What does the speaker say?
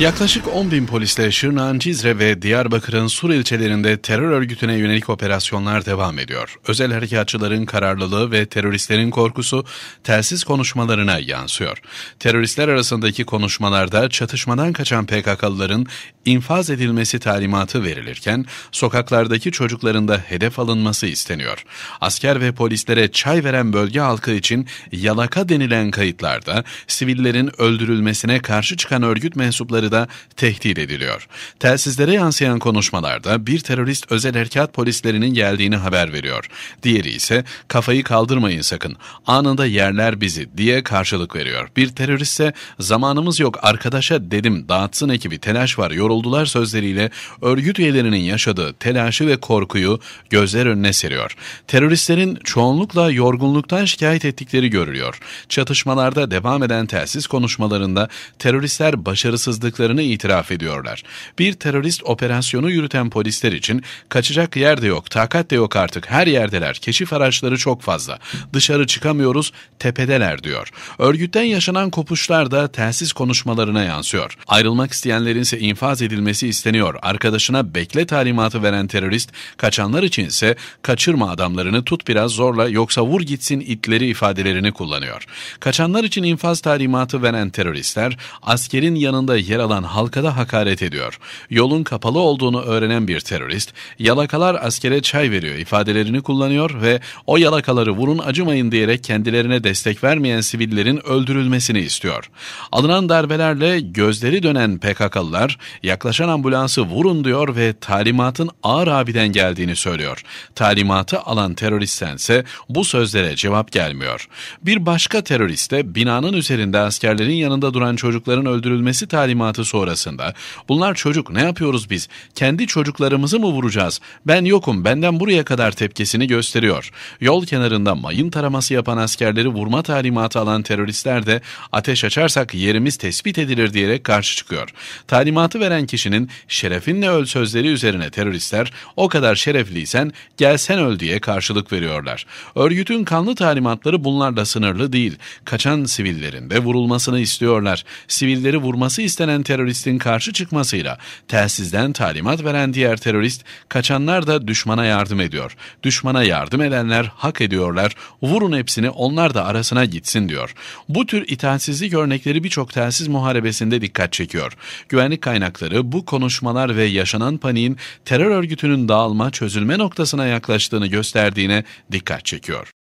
Yaklaşık 10 bin polisle Şırnak'ın Cizre ve Diyarbakır'ın Sur ilçelerinde terör örgütüne yönelik operasyonlar devam ediyor. Özel harekatçıların kararlılığı ve teröristlerin korkusu telsiz konuşmalarına yansıyor. Teröristler arasındaki konuşmalarda çatışmadan kaçan PKK'lıların infaz edilmesi talimatı verilirken sokaklardaki çocukların da hedef alınması isteniyor. Asker ve polislere çay veren bölge halkı için yalaka denilen kayıtlarda sivillerin öldürülmesine karşı çıkan örgüt mensupları Diyarbakır'da tehdit ediliyor. Telsizlere yansıyan konuşmalarda bir terörist özel harekat polislerinin geldiğini haber veriyor. Diğeri ise kafayı kaldırmayın sakın anında yerler bizi diye karşılık veriyor. Bir terörist ise zamanımız yok arkadaşa dedim dağıtsın ekibi telaş var yoruldular sözleriyle örgüt üyelerinin yaşadığı telaşı ve korkuyu gözler önüne seriyor. Teröristlerin çoğunlukla yorgunluktan şikayet ettikleri görülüyor. Çatışmalarda devam eden telsiz konuşmalarında teröristler başarısızlık yaptıklarını itiraf ediyorlar. Bir terörist operasyonu yürüten polisler için kaçacak yer de yok, takat de yok artık. Her yerdeler. Keşif araçları çok fazla. Dışarı çıkamıyoruz, tepedeler diyor. Örgütten yaşanan kopuşlar da telsiz konuşmalarına yansıyor. Ayrılmak isteyenlerin ise infaz edilmesi isteniyor. Arkadaşına bekle talimatı veren terörist, kaçanlar için ise kaçırma adamlarını tut biraz zorla yoksa vur gitsin itleri ifadelerini kullanıyor. Kaçanlar için infaz talimatı veren teröristler askerin yanında yer alan alan halka da hakaret ediyor. Yolun kapalı olduğunu öğrenen bir terörist, yalakalar askere çay veriyor ifadelerini kullanıyor ve o yalakaları vurun acımayın diyerek kendilerine destek vermeyen sivillerin öldürülmesini istiyor. Alınan darbelerle gözleri dönen PKK'lılar yaklaşan ambulansı vurun diyor ve talimatın ağır abiden geldiğini söylüyor. Talimatı alan teröristtense bu sözlere cevap gelmiyor. Bir başka teröriste binanın üzerinde askerlerin yanında duran çocukların öldürülmesi talimatı toplantı sonrasında bunlar çocuk ne yapıyoruz biz kendi çocuklarımızı mı vuracağız ben yokum benden buraya kadar tepkisini gösteriyor. Yol kenarında mayın taraması yapan askerleri vurma talimatı alan teröristler de ateş açarsak yerimiz tespit edilir diyerek karşı çıkıyor. Talimatı veren kişinin şerefinle öl sözleri üzerine teröristler o kadar şerefliysen gelsen öl diye karşılık veriyorlar. Örgütün kanlı talimatları bunlarla sınırlı değil. Kaçan sivillerin de vurulmasını istiyorlar. Sivilleri vurması istenen kaçan teröristin karşı çıkmasıyla telsizden talimat veren diğer terörist, kaçanlar da düşmana yardım ediyor. Düşmana yardım edenler hak ediyorlar, vurun hepsini onlar da arasına gitsin diyor. Bu tür itaatsizlik örnekleri birçok telsiz muharebesinde dikkat çekiyor. Güvenlik kaynakları bu konuşmalar ve yaşanan paniğin terör örgütünün dağılma, çözülme noktasına yaklaştığını gösterdiğine dikkat çekiyor.